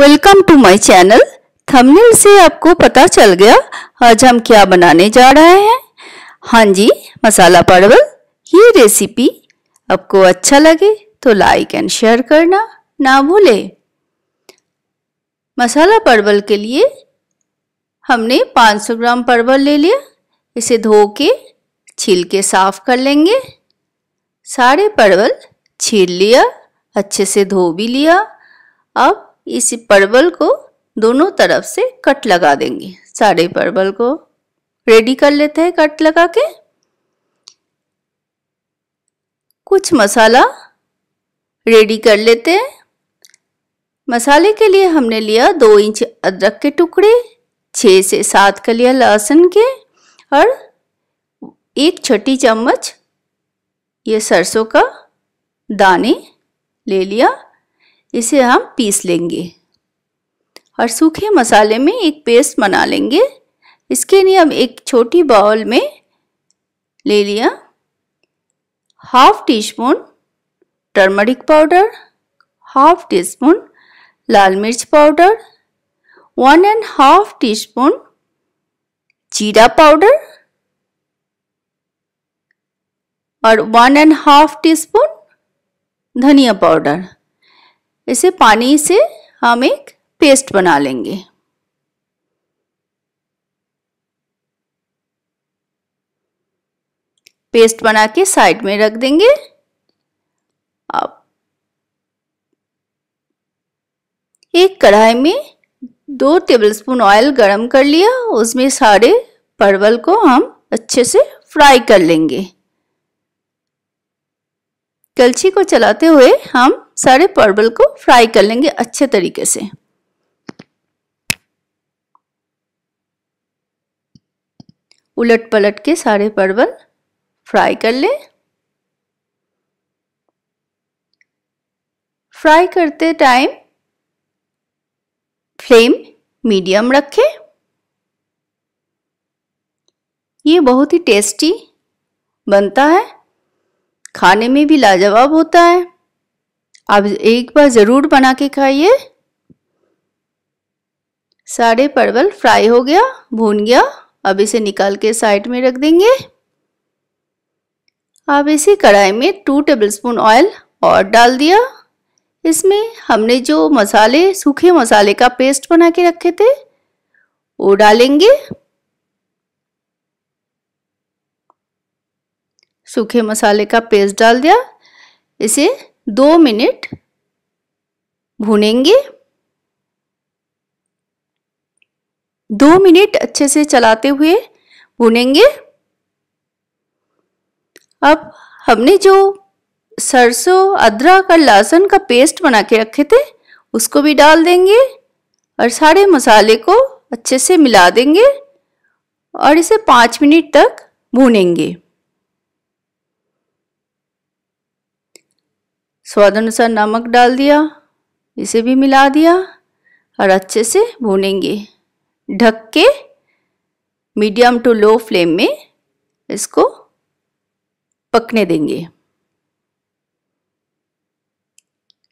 welcome to my channel thumbnail से आपको पता चल गया आज हम क्या बनाने जा रहे हैं हाँ जी मसाला परवल ये रेसिपी आपको अच्छा लगे तो लाइक एंड शेयर करना ना भूले मसाला परवल के लिए हमने 500 ग्राम परवल ले लिया इसे धो के छील के साफ कर लेंगे सारे परवल छील लिया अच्छे से धो भी लिया अब इस परवल को दोनों तरफ से कट लगा देंगे सारे परवल को रेडी कर लेते हैं कट लगा के कुछ मसाला रेडी कर लेते हैं मसाले के लिए हमने लिया दो इंच अदरक के टुकड़े छः से सात कलिया लहसुन के और एक छोटी चम्मच ये सरसों का दाने ले लिया इसे हम पीस लेंगे और सूखे मसाले में एक पेस्ट बना लेंगे इसके लिए हम एक छोटी बाउल में ले लिया half teaspoon turmeric powder half teaspoon लाल मिर्च powder one and half teaspoon जीरा पाउडर और one and half teaspoon धनिया पाउडर इसे पानी से हम एक पेस्ट बना लेंगे पेस्ट बना के साइड में रख देंगे अब एक कढ़ाई में दो टेबलस्पून ऑयल गरम कर लिया उसमें सारे परवल को हम अच्छे से फ्राई कर लेंगे कलछी को चलाते हुए हम सारे पर्बल को फ्राई कर लेंगे अच्छे तरीके से उलट पलट के सारे परवल फ्राई कर लें फ्राई करते टाइम फ्लेम मीडियम रखें ये बहुत ही टेस्टी बनता है खाने में भी लाजवाब होता है आप एक बार ज़रूर बना के खाइए सारे परवल फ्राई हो गया भून गया अब इसे निकाल के साइड में रख देंगे अब इसी कढ़ाई में टू टेबलस्पून ऑयल और डाल दिया इसमें हमने जो मसाले सूखे मसाले का पेस्ट बना के रखे थे वो डालेंगे सूखे मसाले का पेस्ट डाल दिया इसे दो मिनट भूनेंगे दो मिनट अच्छे से चलाते हुए भूनेंगे अब हमने जो सरसों अदरक और लहसुन का पेस्ट बना के रखे थे उसको भी डाल देंगे और सारे मसाले को अच्छे से मिला देंगे और इसे पाँच मिनट तक भूनेंगे स्वाद अनुसार नमक डाल दिया इसे भी मिला दिया और अच्छे से भूनेंगे ढक के मीडियम टू लो फ्लेम में इसको पकने देंगे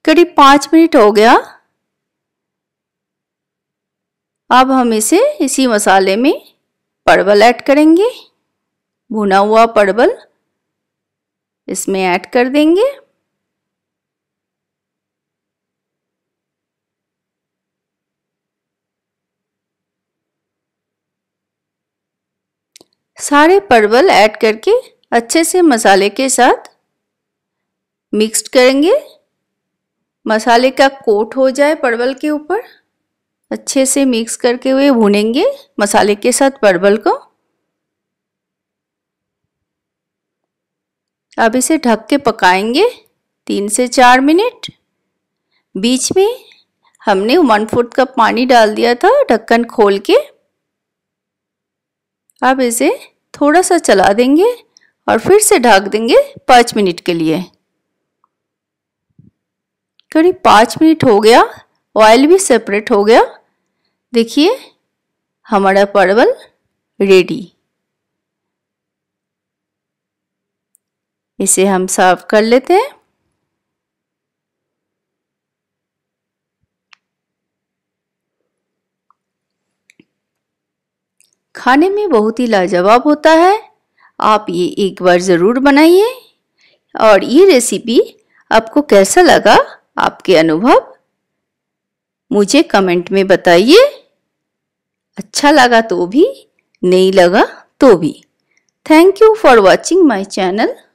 करीब पाँच मिनट हो गया अब हम इसे इसी मसाले में परवल ऐड करेंगे भुना हुआ परवल इसमें ऐड कर देंगे सारे परवल ऐड करके अच्छे से मसाले के साथ मिक्स करेंगे मसाले का कोट हो जाए परवल के ऊपर अच्छे से मिक्स करके हुए भुनेंगे मसाले के साथ परवल को अब इसे ढक के पकाएंगे तीन से चार मिनट बीच में हमने वन फोर्थ कप पानी डाल दिया था ढक्कन खोल के अब इसे थोड़ा सा चला देंगे और फिर से ढक देंगे पाँच मिनट के लिए करीब पाँच मिनट हो गया ऑयल भी सेपरेट हो गया देखिए हमारा परवल रेडी इसे हम साफ कर लेते हैं खाने में बहुत ही लाजवाब होता है आप ये एक बार ज़रूर बनाइए और ये रेसिपी आपको कैसा लगा आपके अनुभव मुझे कमेंट में बताइए अच्छा लगा तो भी नहीं लगा तो भी thank you for watching my channel